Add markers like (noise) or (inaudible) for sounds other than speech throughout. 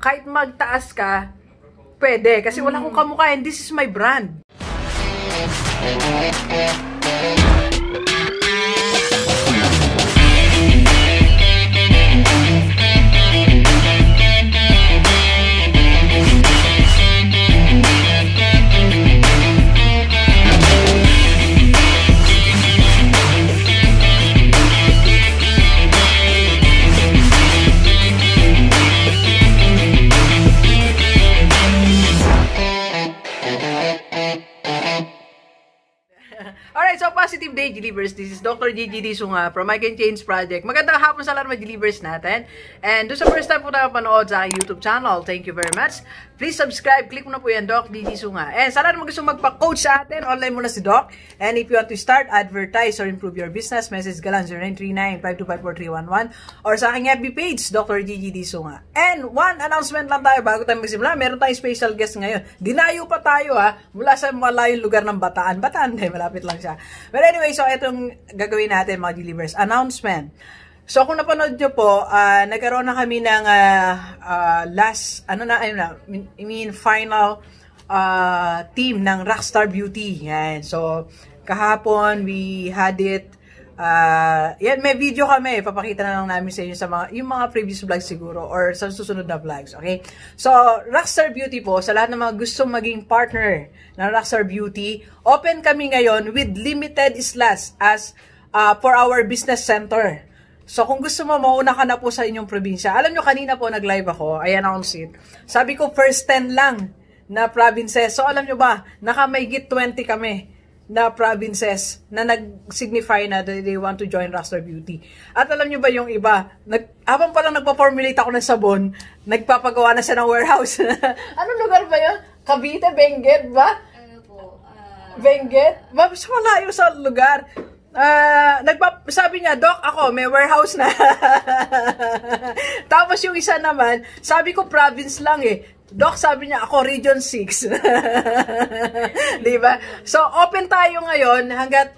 Kahit magtaas ka, pwede. Kasi wala kong hmm. kamukha and this is my brand. Positive Day, Delivers. This is Dr. Gigi Disunga from I Can Change Project. Magandang hapon sa lahat mga Delivers natin. And do sa first time po na panood sa YouTube channel, thank you very much. Please subscribe. Click mo na po yan, Doc DG Sunga. And sana naman gusto magpa-coach sa atin, online mo na si Doc. And if you want to start, advertise, or improve your business, message ka lang 0939-5254311 or sa aking FB page, Dr. Gigi D. Sunga. And one announcement lang tayo bago tayo magsimula. Meron tayong special guest ngayon. Dinayo pa tayo ha, mula sa malayong lugar ng Bataan. Bataan, eh, malapit lang siya. But anyway, so itong gagawin natin mga delivers. Announcement. So kung napanood nyo po, uh, nagkaroon na kami ng uh, uh, last, ano na, ano na, I mean final uh, team ng Rockstar Beauty. Yan. So kahapon we had it. Uh, yan, may video kami. Papakita na lang namin sa inyo sa mga, yung mga previous vlogs siguro or sa susunod na vlogs. Okay? So Rockstar Beauty po, sa lahat ng mga gustong maging partner ng Rockstar Beauty, open kami ngayon with limited slots as uh, for our business center. So, kung gusto mo, mauna ka na po sa inyong probinsya. Alam nyo, kanina po nag-live ako, I announce it. Sabi ko, first 10 lang na provinces. So, alam nyo ba, nakamayigit 20 kami na provinces na nag-signify na that they want to join Raster Beauty. At alam nyo ba yung iba, nag, habang palang nagpa-formulate ako ng sabon, nagpapagawa na siya ng warehouse. (laughs) Anong lugar ba yun? Cavite, Benguet ba? Ano po? Uh, Benguet? Mas malayo sa lugar. Uh, nagpa sabi niya, Doc, ako, may warehouse na. (laughs) Tapos yung isa naman, sabi ko province lang eh. Doc, sabi niya, ako region 6. (laughs) Di ba? So, open tayo ngayon hanggat...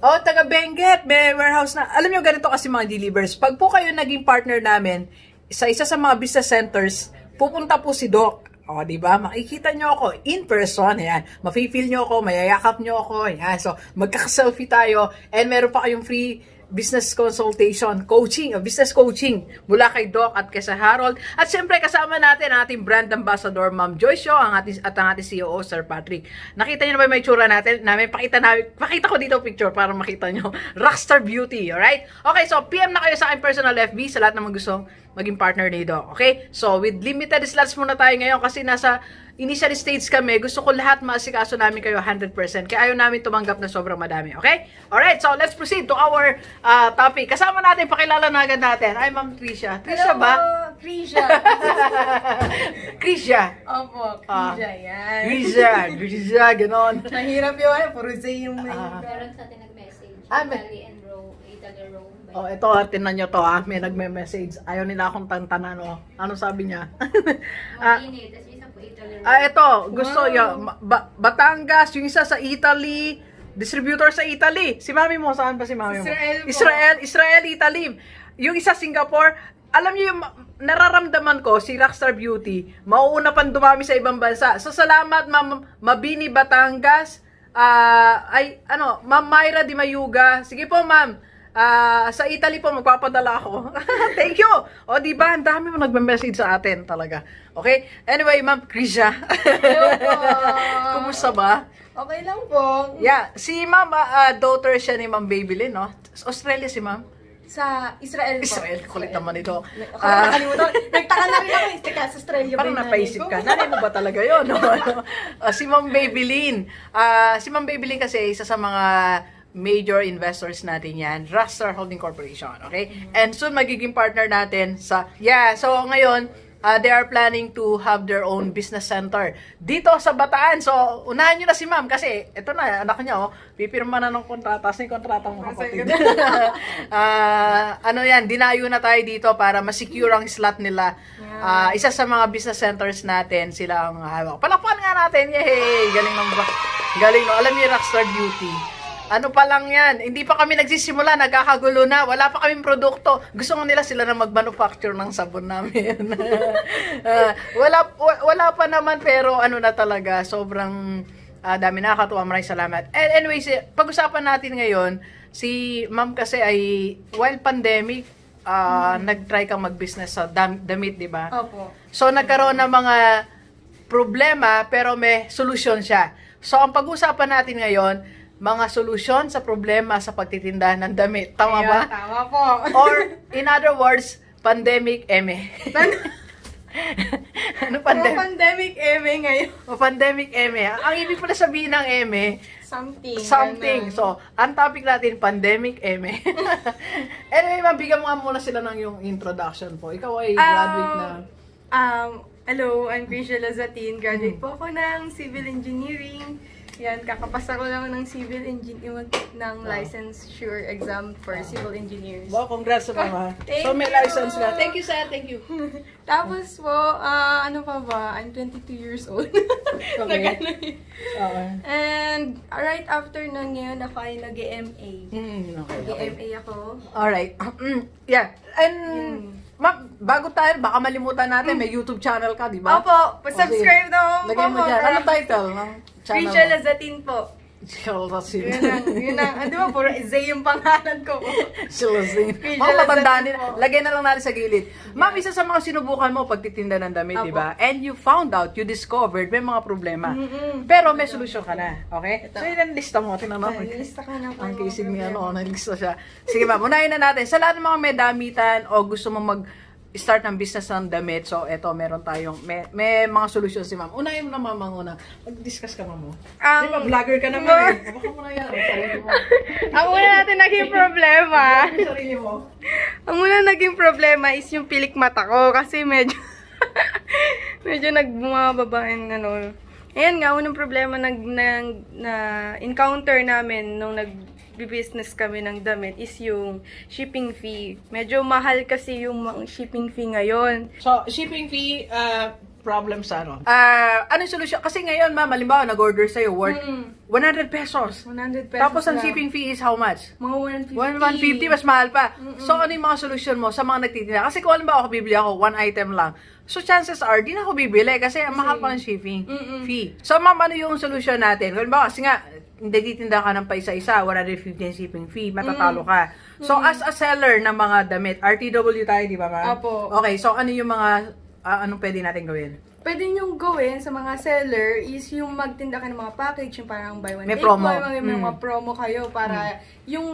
Oh, taga Benguet, may warehouse na. Alam niyo ganito kasi mga delivers. Pag po kayo naging partner namin, sa isa sa mga business centers, pupunta po si Doc o, di ba? Makikita nyo ako in person, ayan. Mafe-feel nyo ako, mayayakap nyo ako, ayan. So, magkaka-selfie tayo and meron pa kayong free business consultation, coaching, ah, business coaching mula kay Doc at kay sa Harold. At siyempre kasama natin ang ating brand ambassador Ma'am Joyce Shaw, ang ating, at ang ating COO e Sir Patrick. Nakita niyo na ba may tsura natin? Namin pakita namin, pakita ko dito picture para makita niyo. (laughs) Rockstar Beauty, alright? Okay, so PM na kayo sa akin personal FB sa lahat ng mga gustong maging partner ni Doc. Okay? So, with limited slots muna tayo ngayon kasi nasa initial stage kami. Gusto ko lahat maasikaso namin kayo 100%. Kaya ayaw namin tumanggap na sobrang madami. Okay? Alright, so let's proceed to our uh, topic. Kasama natin, pakilala na agad natin. Ay, Ma'am Trisha. Trisha Hello, ba? Trisha. Krisha. (laughs) Opo, Krisha ah. uh, yan. Krisha, Krisha, ganon. Mahirap yun. Puro Z yung may... Uh, Meron sa atin nag-message. Ah, Italy and Rome. Italy Rome. Oh, ito, ah, tinan nyo to, ah. May nagme-message. Ayaw nila akong tantanan, oh. Ano sabi niya? (laughs) ah, ah, ito, gusto, wow. yung, ba Batangas, yung isa sa Italy, distributor sa Italy. Si mami mo, saan pa si mami mo? Israel po. Israel, Israel, Italy. Yung isa, Singapore. Alam niyo yung nararamdaman ko, si Rockstar Beauty, mauuna pang dumami sa ibang bansa. So, salamat, Ma'am Mabini Batangas. Uh, ay, ano, Ma'am Myra Di Mayuga. Sige po, ma'am. Uh, sa Italy po, magpapadala ako. (laughs) Thank you! O, di ba? Ang dami mo nagme-message sa atin talaga. Okay? Anyway, Ma'am Krisha. Hello po! (laughs) Kumusta ba? Okay lang po. Yeah. Si Ma'am, uh, daughter siya ni Ma'am Babylin, no? Australia si Ma'am? Sa Israel po. Israel, kulit naman ito. Ako uh, nakalimutan. Nagtaka na rin ako, eh. teka, sa Australia Parang napaisip ka. Nanay mo ba talaga yun? No? (laughs) uh, si Ma'am Babylin. Uh, si Ma'am Babylin kasi isa sa mga major investors natin yan, Rastar Holding Corporation, okay? Mm-hmm. And soon magiging partner natin sa, yeah, so ngayon, uh, they are planning to have their own business center dito sa Bataan. So, unahan niyo na si ma'am kasi ito na, anak niya, oh, pipirma na ng kontrata. sa kontrata mo ah, kapatid? uh, (laughs) ano yan, dinayo na tayo dito para ma-secure ang slot nila. Uh, isa sa mga business centers natin, sila ang hawak. Palakpakan nga natin, yay! Galing ng, galing no. alam niyo, Rockstar Beauty ano pa lang yan? Hindi pa kami nagsisimula, nagkakagulo na. Wala pa kaming produkto. Gusto nga nila sila na mag-manufacture ng sabon namin. uh, (laughs) wala, wala pa naman pero ano na talaga, sobrang uh, dami nakakatuwa. Maraming salamat. And anyways, eh, pag-usapan natin ngayon, si ma'am kasi ay while pandemic, uh, hmm nag-try kang mag-business sa dam- damit, di ba? Opo. So, nagkaroon ng mga problema pero may solusyon siya. So, ang pag-usapan natin ngayon, mga solusyon sa problema sa pagtitinda ng damit. Tama Ayan, ba? Tama po. Or, in other words, pandemic eme. (laughs) ano pandemic? E oh, pandemic eme ngayon. O pandemic eme. Ang ibig pala sabihin ng eme, something. Something. Ganun. So, ang topic natin, pandemic eme. (laughs) anyway, mabigyan mo nga muna sila ng yung introduction po. Ikaw ay graduate um, na. Um, hello, I'm Grisha Lazatin. Graduate hmm. po ako ng Civil Engineering. Yan, kakapasa ko lang ng civil engineer, ng ah. license sure exam for ah. civil engineers. Wow, congrats sa (laughs) mama. Thank so, may you. license na. Thank you, sir. Thank you. (laughs) Tapos po, uh, ano pa ba? I'm 22 years old. (laughs) okay. okay. And right after nun, ngayon, ako ay nag-MA. Mm, okay, okay. Nag-MA ako. Alright. (clears throat) yeah. And... Mm. Ma- bago tayo, baka malimutan natin, may YouTube channel ka, di ba? Opo, subscribe daw. po. Lagay mo dyan. Anong title (laughs) ng channel Rachel Lazatin po. Chelasin. yun ang, yun ang, ah, di ba, puro Zay yung pangalan ko. Chelasin. Mga matanda nila. Lagay na lang natin sa gilid. Yeah. Ma'am, isa sa mga sinubukan mo pagtitinda ng damit, di ba? And you found out, you discovered, may mga problema. Mm -hmm. Pero may solusyon ka na. Okay? Ito. So, yun ang lista mo. Tingnan mo. Lista ka na. Ang kisig niya, ano, nalista siya. Sige, ma'am. Unahin na natin. Sa lahat ng mga may damitan o gusto mong mag- start ng business ng damit. So, eto, meron tayong, may, may mga solution si ma'am. Una yung naman, ma'am, una. Mag-discuss ka, ma'am. Um, Di ba, vlogger ka naman no. eh. Baka mo na (laughs) yan. Ang una natin naging (laughs) problema. sarili mo. Ang una naging problema is yung pilik mata ko. Kasi medyo, (laughs) medyo nagbumababa yung ano. Ayan nga, unang problema nag, nag, na encounter namin nung nag nagbi-business kami ng damit is yung shipping fee. Medyo mahal kasi yung shipping fee ngayon. So, shipping fee, uh, problem sa ano? Uh, ano yung solusyon? Kasi ngayon, ma'am, halimbawa, nag-order sa'yo worth mm. 100 pesos. 100 pesos Tapos, ang shipping fee is how much? Mga 150. 150, mas mahal pa. Mm -mm. So, ano yung mga solusyon mo sa mga nagtitinda? Kasi kung halimbawa ako bibili ako, one item lang. So, chances are, di na ako bibili kasi ang mahal pa ang shipping mm -mm. fee. So, ma'am, ano yung solusyon natin? Halimbawa, kasi nga, nagtitinda ka ng paisa-isa, 150 ang shipping fee, matatalo mm. ka. Mm. So, as a seller ng mga damit, RTW tayo, di ba ma? Apo. Okay, so ano yung mga, uh, anong pwede natin gawin? Pwede yung gawin sa mga seller is yung magtinda ka ng mga package, yung parang buy one, may take promo. one, may, mm. mga promo kayo para mm. yung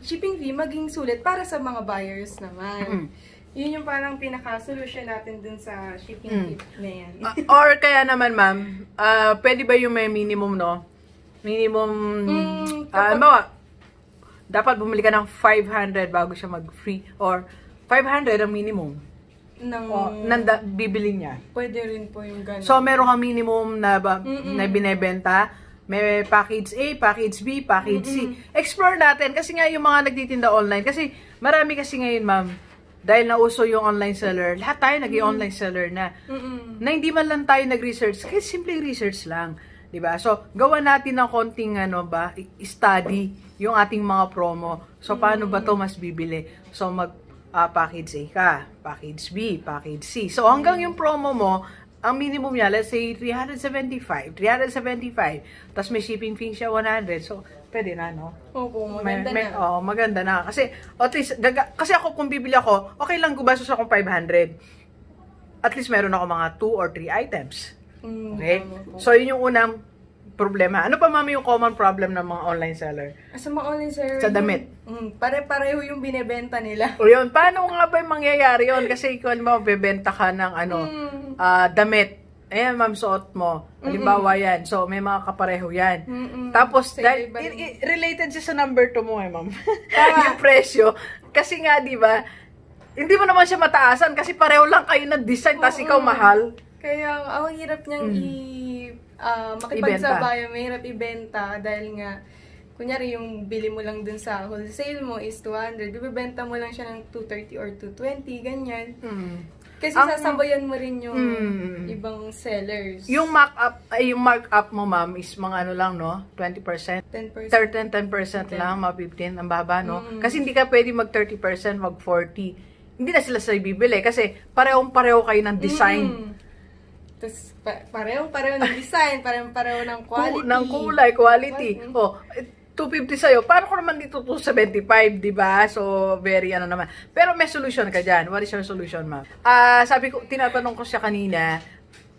shipping fee maging sulit para sa mga buyers naman. Mm yun yung parang pinaka-solution natin dun sa shipping mm. tip na yan. uh, or kaya naman, ma'am, uh, pwede ba yung may minimum, no? minimum, mm, uh, dapat bumili ka ng 500 bago siya mag-free or 500 ang minimum ng o, nanda, bibili niya. Pwede rin po yung ganun. So, meron kang minimum na, ba, mm -mm. na binebenta. May package A, package B, package Mm-mm. C. Explore natin kasi nga yung mga nagtitinda online. Kasi marami kasi ngayon, ma'am, dahil nauso yung online seller, lahat tayo naging mm. online seller na. Mm-mm. Na hindi man lang tayo nag-research. Kasi simple research lang. 'di ba? So, gawa natin ng konting ano ba, study yung ating mga promo. So, paano ba 'to mas bibili? So, mag uh, package A ka, package B, package C. So, hanggang yung promo mo, ang minimum niya, let's say, 375. 375. Tapos may shipping fee siya, 100. So, pwede na, no? Opo, maganda may, may, na. Oo, oh, maganda na. Kasi, at least, gaga, kasi ako kung bibili ako, okay lang gumastos akong 500. At least meron ako mga 2 or 3 items. Mm, okay? So, yun yung unang problema. Ano pa, mami, yung common problem ng mga online seller? Ah, sa mga online seller? Sa damit. Mm, pare-pareho yung binebenta nila. O yun. Paano nga ba yung mangyayari yun? Kasi kung mo, bebenta ka ng ano, mm. uh, damit. Ayan, ma'am, suot mo. Halimbawa mm -mm. yan. So, may mga kapareho yan. Mm-mm. Tapos, dahil, related siya sa number 2 mo eh, ma'am. (laughs) yung presyo. Kasi nga, di ba, hindi mo naman siya mataasan kasi pareho lang kayo na design, tapos ikaw mahal. Kaya ang hirap niyang mm. i, uh, ah, makipagsabayan, mahirap ibenta dahil nga kunyari yung bili mo lang dun sa wholesale mo is 200, bibibenta mo lang siya ng 230 or 220, ganyan. Mm. Kasi ang, sasabayan mo rin yung mm, ibang sellers. Yung markup, ay yung markup mo ma'am is mga ano lang no, 20%? 10%. 13, 10%, lang, mga 15, ang baba no. Mm. Kasi hindi ka pwede mag 30%, mag 40. Hindi na sila sa bibili kasi parehong-pareho kayo ng design. Mm tapos pa- pareho-pareho ng design, pareho-pareho ng quality. Ku- ng kulay, quality. Mm Oh, 250 sa'yo, paano ko naman dito 275, di ba? So, very ano naman. Pero may solution ka dyan. What is your solution, ma'am? Ah, uh, sabi ko, tinatanong ko siya kanina,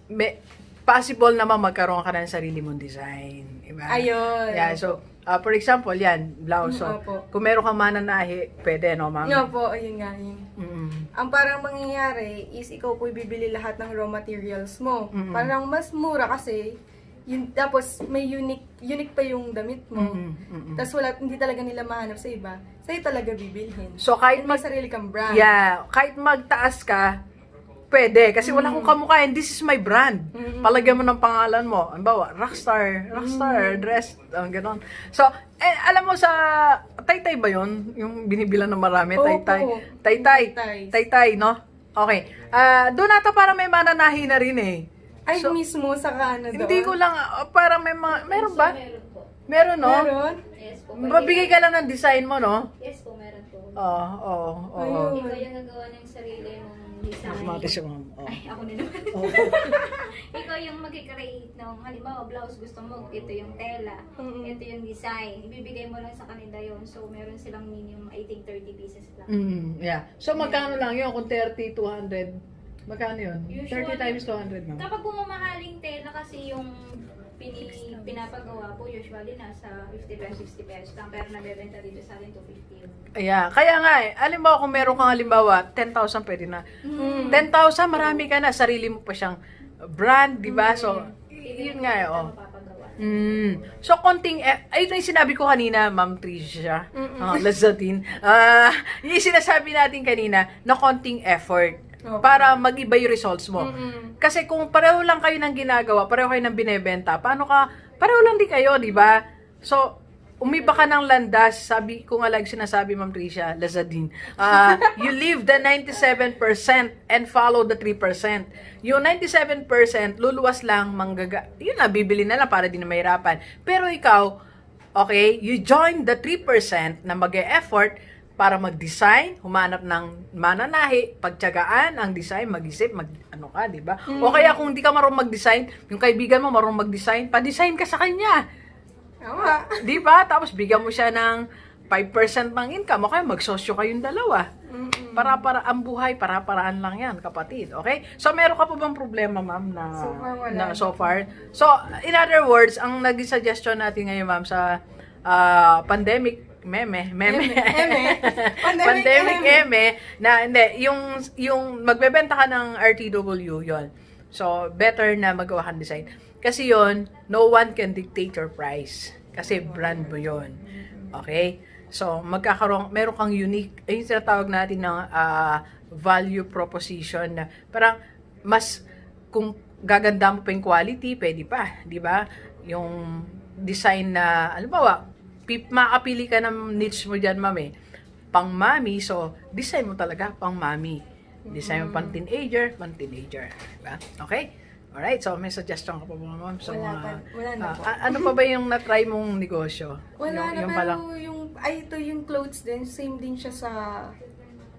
may, possible naman magkaroon ka ng sarili mong design. Diba? Ayun. Yeah, so, Uh, for example, yan, blouse. Mm, opo. Kung meron kang mananahi, pwede, no, ma'am? No po, ayun nga yun. Mm -hmm. Ang parang mangyayari is ikaw po bibili lahat ng raw materials mo. Mm -hmm. Parang mas mura kasi, yun, tapos may unique, unique pa yung damit mo. Mm-hmm, mm-hmm. Tapos wala, hindi talaga nila mahanap sa iba. Sa'yo talaga bibilhin. So kahit And mag... sarili kang brand. Yeah, kahit magtaas ka, Pwede, kasi wala akong mm. kamukha and this is my brand. Palagyan mo ng pangalan mo. Ang bawa, rockstar, rockstar, mm. dress, ang ah, um, ganon. So, eh, alam mo sa, taytay ba yon Yung binibila ng marami, taytay. Taytay, taytay, no? Okay. Uh, doon ata para may mananahi na rin eh. Ay, so, mismo sa Canada. doon? Hindi ko lang, uh, para may mga, meron ba? Meron, no? Meron? Yes po. Mabigay ka lang ng design mo, no? Yes po, meron po. Oo, oo, oo. Hindi ko yung nagawa ng sarili mo. Matis yung mom. Oh. Ay, ako na naman. Oh. (laughs) Ikaw yung mag-create ng, halimbawa, blouse gusto mo, ito yung tela, mm-hmm. ito yung design. Ibibigay mo lang sa kanila yon So, meron silang minimum, I think, 30 pieces lang. Mm, yeah. So, magkano lang yun? Kung 30, 200, magkano yun? Usually, 30 times 200, ma'am. Kapag pumahaling tela kasi yung pini, pinapagawa po, usually nasa 50 pesos, 60 pesos lang. Pero nabebenta dito sa atin, 250 yun. Yeah. Kaya nga eh, alimbawa kung meron kang alimbawa, 10,000 pwede na. Mm. 10,000, marami ka na. Sarili mo pa siyang brand, di ba? Mm. So, hmm. yun nga eh, oh. Mm. So, konting, eh, ayun yung sinabi ko kanina, Ma'am Tricia, mm -mm. uh, Lazatin, uh, ah, (laughs) yung sinasabi natin kanina, na konting effort. Okay. Para mag-iba yung results mo. Mm-hmm. Kasi kung pareho lang kayo ng ginagawa, pareho kayo ng binebenta, paano ka, pareho lang din kayo, di ba? So, umiba ka ng landas, sabi ko nga lagi sinasabi, Ma'am Tricia Lazadin, uh, (laughs) you leave the 97% and follow the 3%. Yung 97%, luluwas lang, manggaga, yun na, bibili na lang para di na mahirapan. Pero ikaw, okay, you join the 3% na mag-e-effort, para mag-design, humanap ng mananahi, pagtiyagaan ang design, mag-isip, mag ano ka, 'di ba? Mm. O kaya kung hindi ka marunong mag-design, yung kaibigan mo marunong mag-design, pa-design ka sa kanya. Tama. 'Di ba? Tapos bigyan mo siya ng 5% ng income, okay, kaya magsosyo kayong dalawa. Mm-mm. Para para ang buhay, para paraan lang 'yan, kapatid. Okay? So meron ka pa bang problema, ma'am, na so far, na so far? So in other words, ang nag suggestion natin ngayon, ma'am, sa uh, pandemic meme, meme. Meme. (laughs) Pandemic, Pandemic meme. Na hindi, yung, yung magbebenta ka ng RTW, yon So, better na magawa kang design. Kasi yon no one can dictate your price. Kasi brand mo yon Okay? So, magkakaroon, meron kang unique, eh, yung tinatawag natin ng uh, ah, value proposition na parang mas, kung gaganda mo pa yung quality, pwede pa, di ba? Yung design na, alam ba, pip, makapili ka ng niche mo dyan, mami. Pang mami, so design mo talaga pang mami. Design mo pang mm. teenager, pang teenager. Diba? Okay? Alright, so may suggestion ka pa ba, ma'am? So, wala pa. Wala na uh, po. ano pa ba yung na-try mong negosyo? Wala yung, na, yung pero palang... yung, ay, ito yung clothes din, same din siya sa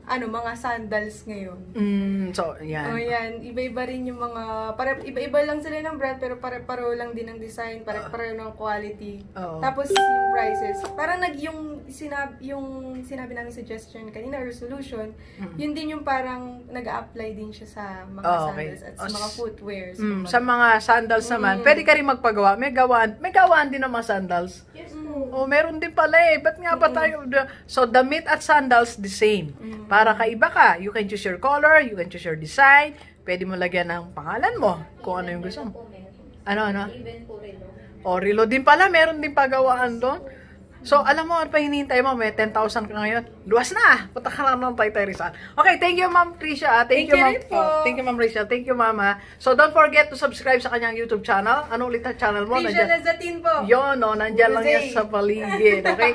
ano, mga sandals ngayon. Mm, so, yan. Oh, yan. Iba-iba rin yung mga, pare, iba-iba lang sila ng brand, pero pare-pareho lang din ng design, pare-pareho ng quality. Uh-oh. Tapos, yung prices. Parang nag, yung sinabi, yung sinabi namin suggestion kanina, resolution, mm-hmm. yun din yung parang nag apply din siya sa mga oh, okay. sandals at sa oh, mga footwear. So mm, mga... sa mga sandals mm-hmm. naman, pwede ka rin magpagawa. May gawaan, may gawaan din ng mga sandals. Yes Mm-hmm. Oh, meron din pala eh. but nga ba mm. tayo? So, damit at sandals, the same. Mm-hmm. Para kaiba ka. You can choose your color, you can choose your design. Pwede mo lagyan ng pangalan mo kung ano yung gusto mo. Ano, ano? Even po Orilo oh, din pala, meron din pagawaan doon. So, alam mo, ano pa hinihintay mo? May 10,000 ka ngayon. Luwas na! Punta ka lang ng Taytay Okay, thank you, Ma'am Trisha. Ah, thank, thank you, Ma'am. Oh, thank you, Ma'am Trisha. Thank you, Mama. Ah. So, don't forget to subscribe sa kanyang YouTube channel. Ano ulit ang channel mo? Trisha Lazatin po. Yun, no? Oh, nandiyan lang yan sa paligid. Okay?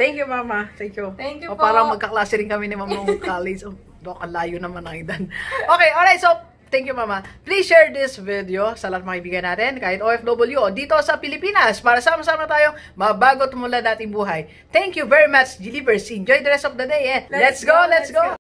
Thank you, Mama. Ah. Thank you. Thank you o, po. Parang magkaklase rin kami ni Ma'am noong college. Oh, Dok, layo naman ang idan. Okay, alright. So, Thank you, Mama. Please share this video sa lahat mga kaibigan natin, kahit OFW dito sa Pilipinas, para sama-sama tayong mabagot mula nating buhay. Thank you very much, Delivers. Enjoy the rest of the day, eh? Let's, let's go, go, let's go! go.